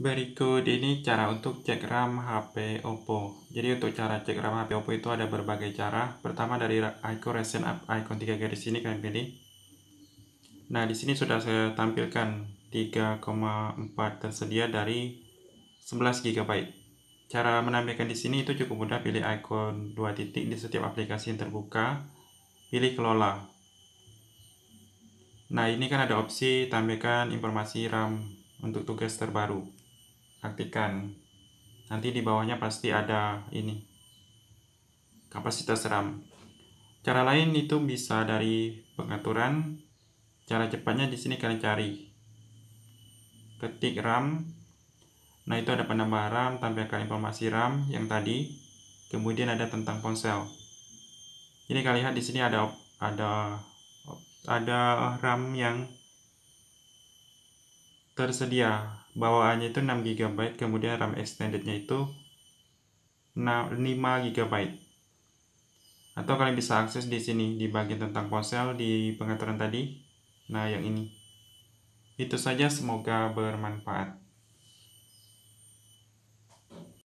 Berikut ini cara untuk cek RAM HP Oppo. Jadi untuk cara cek RAM HP Oppo itu ada berbagai cara. Pertama dari icon recent up icon 3 garis ini kalian pilih. Nah, di sini sudah saya tampilkan 3,4 tersedia dari 11 GB. Cara menampilkan di sini itu cukup mudah, pilih icon 2 titik di setiap aplikasi yang terbuka, pilih kelola. Nah, ini kan ada opsi tampilkan informasi RAM untuk tugas terbaru aktifkan Nanti di bawahnya pasti ada ini. Kapasitas RAM. Cara lain itu bisa dari pengaturan. Cara cepatnya di sini kalian cari. Ketik RAM. Nah, itu ada penambah RAM, tampilkan informasi RAM yang tadi. Kemudian ada tentang ponsel. Ini kalian lihat di sini ada ada ada RAM yang tersedia bawaannya itu 6 GB kemudian RAM extendednya itu 5 GB atau kalian bisa akses di sini di bagian tentang ponsel di pengaturan tadi nah yang ini itu saja semoga bermanfaat